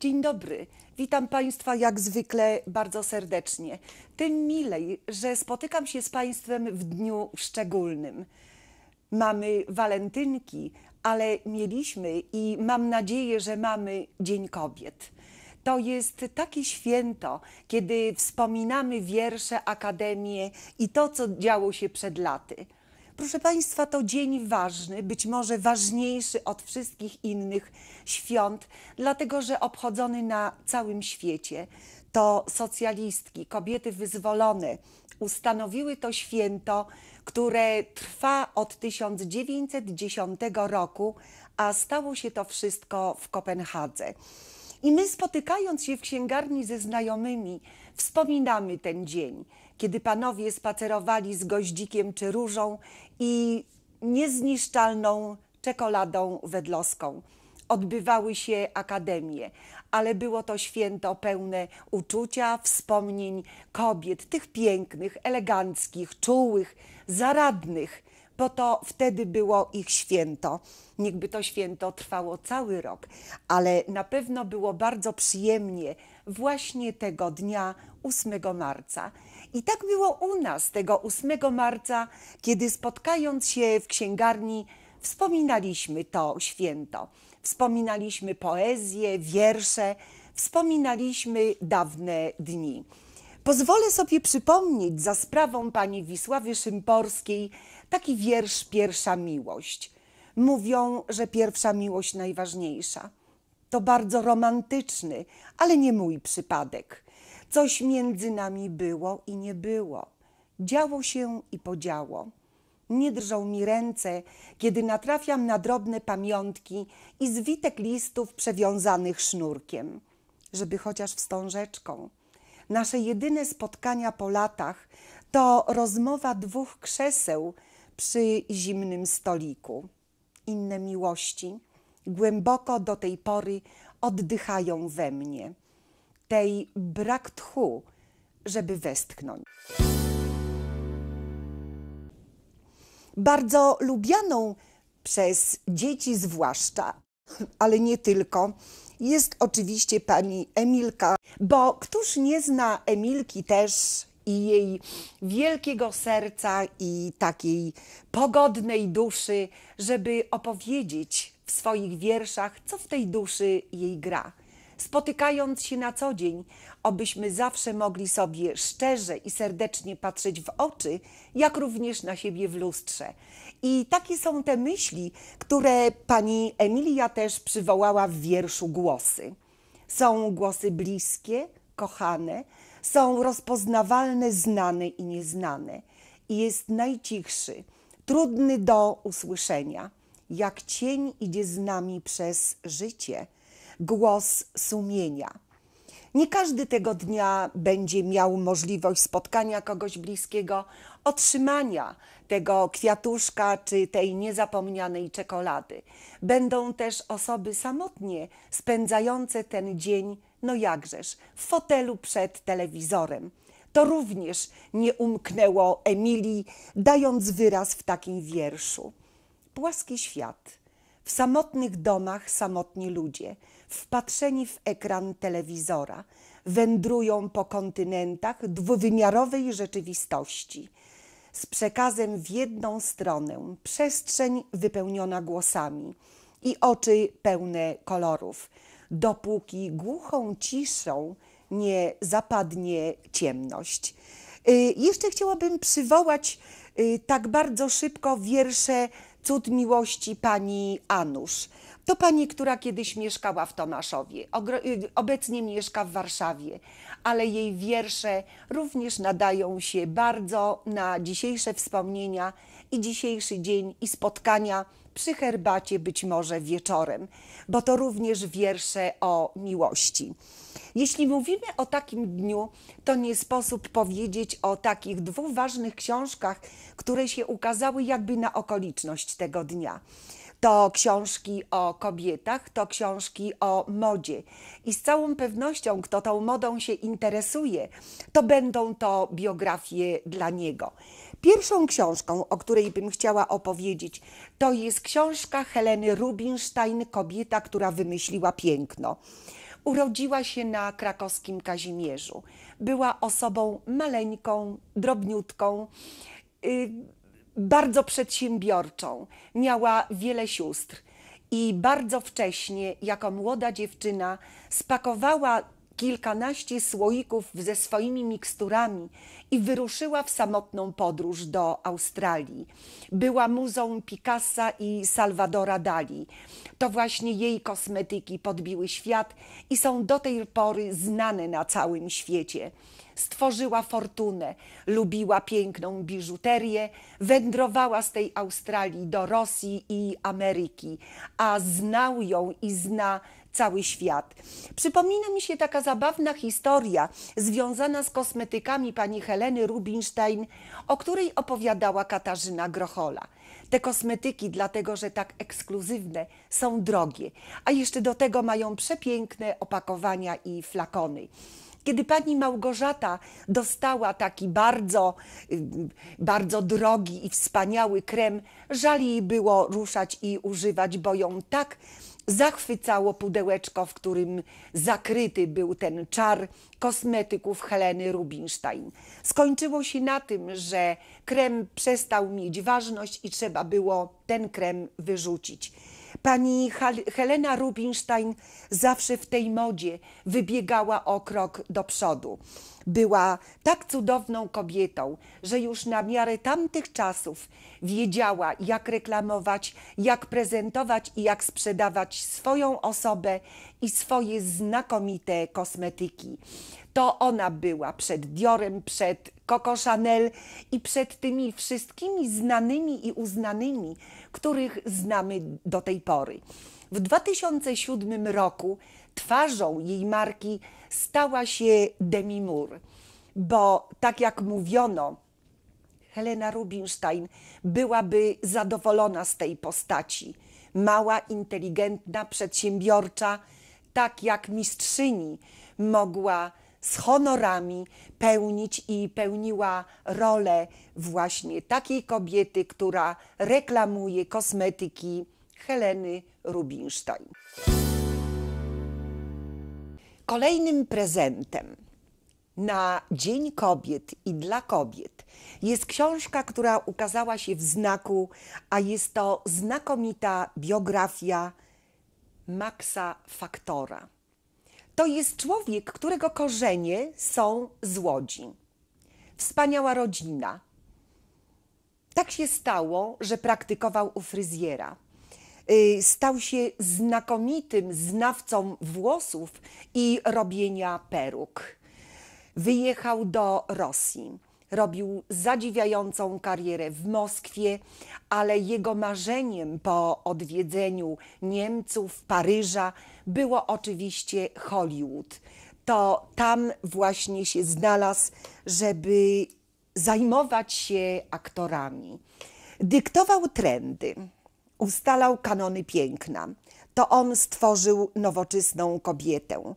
Dzień dobry. Witam Państwa jak zwykle bardzo serdecznie. Tym milej, że spotykam się z Państwem w dniu szczególnym. Mamy walentynki, ale mieliśmy i mam nadzieję, że mamy Dzień Kobiet. To jest takie święto, kiedy wspominamy wiersze, akademię i to, co działo się przed laty. Proszę Państwa, to dzień ważny, być może ważniejszy od wszystkich innych świąt, dlatego że obchodzony na całym świecie to socjalistki, kobiety wyzwolone ustanowiły to święto, które trwa od 1910 roku, a stało się to wszystko w Kopenhadze. I my spotykając się w księgarni ze znajomymi, wspominamy ten dzień, kiedy panowie spacerowali z goździkiem czy różą i niezniszczalną czekoladą wedloską. Odbywały się akademie, ale było to święto pełne uczucia, wspomnień kobiet, tych pięknych, eleganckich, czułych, zaradnych bo to wtedy było ich święto. Niechby to święto trwało cały rok, ale na pewno było bardzo przyjemnie właśnie tego dnia 8 marca. I tak było u nas tego 8 marca, kiedy spotkając się w księgarni, wspominaliśmy to święto. Wspominaliśmy poezję, wiersze, wspominaliśmy dawne dni. Pozwolę sobie przypomnieć za sprawą pani Wisławy Szymporskiej Taki wiersz Pierwsza Miłość. Mówią, że pierwsza miłość najważniejsza. To bardzo romantyczny, ale nie mój przypadek. Coś między nami było i nie było. Działo się i podziało. Nie drżą mi ręce, kiedy natrafiam na drobne pamiątki i zwitek listów przewiązanych sznurkiem, żeby chociaż wstążeczką. Nasze jedyne spotkania po latach to rozmowa dwóch krzeseł przy zimnym stoliku. Inne miłości głęboko do tej pory oddychają we mnie. Tej brak tchu, żeby westchnąć. Bardzo lubianą przez dzieci zwłaszcza, ale nie tylko, jest oczywiście pani Emilka, bo któż nie zna Emilki też i jej wielkiego serca i takiej pogodnej duszy, żeby opowiedzieć w swoich wierszach, co w tej duszy jej gra. Spotykając się na co dzień, obyśmy zawsze mogli sobie szczerze i serdecznie patrzeć w oczy, jak również na siebie w lustrze. I takie są te myśli, które pani Emilia też przywołała w wierszu głosy. Są głosy bliskie, kochane, są rozpoznawalne, znane i nieznane. I jest najcichszy, trudny do usłyszenia. Jak cień idzie z nami przez życie, głos sumienia nie każdy tego dnia będzie miał możliwość spotkania kogoś bliskiego, otrzymania tego kwiatuszka czy tej niezapomnianej czekolady. Będą też osoby samotnie spędzające ten dzień, no jakżeż, w fotelu przed telewizorem. To również nie umknęło Emilii, dając wyraz w takim wierszu. Płaski świat, w samotnych domach samotni ludzie – wpatrzeni w ekran telewizora, wędrują po kontynentach dwuwymiarowej rzeczywistości z przekazem w jedną stronę, przestrzeń wypełniona głosami i oczy pełne kolorów, dopóki głuchą ciszą nie zapadnie ciemność. Y, jeszcze chciałabym przywołać y, tak bardzo szybko wiersze Cud miłości pani Anusz. To pani, która kiedyś mieszkała w Tomaszowie, y, obecnie mieszka w Warszawie, ale jej wiersze również nadają się bardzo na dzisiejsze wspomnienia i dzisiejszy dzień i spotkania przy herbacie być może wieczorem, bo to również wiersze o miłości. Jeśli mówimy o takim dniu, to nie sposób powiedzieć o takich dwóch ważnych książkach, które się ukazały jakby na okoliczność tego dnia. To książki o kobietach, to książki o modzie. I z całą pewnością, kto tą modą się interesuje, to będą to biografie dla niego. Pierwszą książką, o której bym chciała opowiedzieć, to jest książka Heleny Rubinstein, kobieta, która wymyśliła piękno. Urodziła się na krakowskim Kazimierzu. Była osobą maleńką, drobniutką. Yy, bardzo przedsiębiorczą, miała wiele sióstr i bardzo wcześnie, jako młoda dziewczyna, spakowała kilkanaście słoików ze swoimi miksturami i wyruszyła w samotną podróż do Australii. Była muzą Picassa i Salvadora Dali. To właśnie jej kosmetyki podbiły świat i są do tej pory znane na całym świecie. Stworzyła fortunę, lubiła piękną biżuterię, wędrowała z tej Australii do Rosji i Ameryki, a znał ją i zna cały świat. Przypomina mi się taka zabawna historia związana z kosmetykami pani Heleny Rubinstein, o której opowiadała Katarzyna Grochola. Te kosmetyki, dlatego że tak ekskluzywne, są drogie, a jeszcze do tego mają przepiękne opakowania i flakony kiedy pani Małgorzata dostała taki bardzo, y, bardzo drogi i wspaniały krem, żal jej było ruszać i używać, bo ją tak zachwycało pudełeczko, w którym zakryty był ten czar kosmetyków Heleny Rubinstein. Skończyło się na tym, że krem przestał mieć ważność i trzeba było ten krem wyrzucić. Pani Helena Rubinstein zawsze w tej modzie wybiegała o krok do przodu. Była tak cudowną kobietą, że już na miarę tamtych czasów wiedziała, jak reklamować, jak prezentować i jak sprzedawać swoją osobę i swoje znakomite kosmetyki. To ona była przed Diorem, przed Coco Chanel i przed tymi wszystkimi znanymi i uznanymi, których znamy do tej pory. W 2007 roku twarzą jej marki stała się Demi Moore, bo tak jak mówiono, Helena Rubinstein byłaby zadowolona z tej postaci. Mała, inteligentna, przedsiębiorcza, tak jak mistrzyni mogła z honorami pełnić i pełniła rolę właśnie takiej kobiety, która reklamuje kosmetyki Heleny Rubinstein. Kolejnym prezentem na Dzień Kobiet i dla kobiet jest książka, która ukazała się w znaku, a jest to znakomita biografia Maxa Faktora. To jest człowiek, którego korzenie są z Łodzi. Wspaniała rodzina. Tak się stało, że praktykował u fryzjera y, stał się znakomitym znawcą włosów i robienia peruk. Wyjechał do Rosji. Robił zadziwiającą karierę w Moskwie, ale jego marzeniem po odwiedzeniu Niemców, Paryża było oczywiście Hollywood. To tam właśnie się znalazł, żeby zajmować się aktorami. Dyktował trendy, ustalał kanony piękna. To on stworzył nowoczesną kobietę,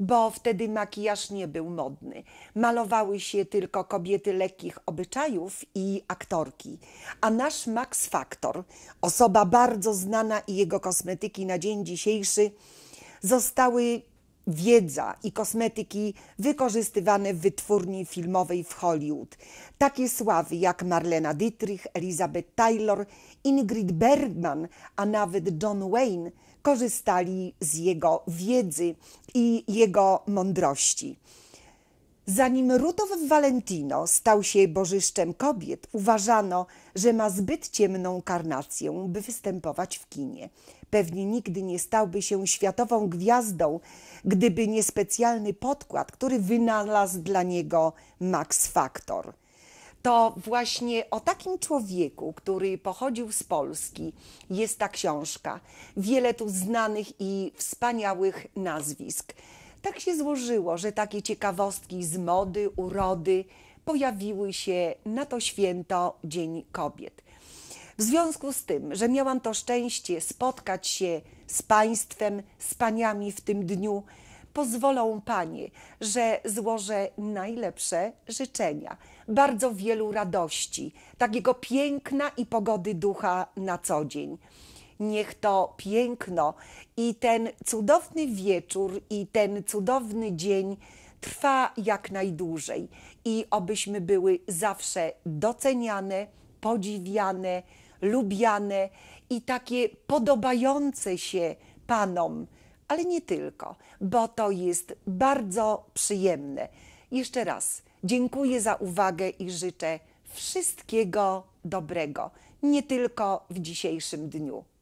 bo wtedy makijaż nie był modny. Malowały się tylko kobiety lekkich obyczajów i aktorki. A nasz Max Factor, osoba bardzo znana i jego kosmetyki na dzień dzisiejszy, zostały wiedza i kosmetyki wykorzystywane w wytwórni filmowej w Hollywood. Takie sławy jak Marlena Dietrich, Elizabeth Taylor, Ingrid Bergman, a nawet John Wayne korzystali z jego wiedzy i jego mądrości. Zanim Rudolf Valentino stał się bożyszczem kobiet, uważano, że ma zbyt ciemną karnację, by występować w kinie. Pewnie nigdy nie stałby się światową gwiazdą, gdyby nie specjalny podkład, który wynalazł dla niego Max Factor. To właśnie o takim człowieku, który pochodził z Polski, jest ta książka. Wiele tu znanych i wspaniałych nazwisk. Tak się złożyło, że takie ciekawostki z mody, urody pojawiły się na to święto Dzień Kobiet. W związku z tym, że miałam to szczęście spotkać się z Państwem, z Paniami w tym dniu, pozwolą Panie, że złożę najlepsze życzenia, bardzo wielu radości, takiego piękna i pogody ducha na co dzień. Niech to piękno i ten cudowny wieczór i ten cudowny dzień trwa jak najdłużej i obyśmy były zawsze doceniane, podziwiane, lubiane i takie podobające się panom, ale nie tylko, bo to jest bardzo przyjemne. Jeszcze raz dziękuję za uwagę i życzę wszystkiego dobrego, nie tylko w dzisiejszym dniu.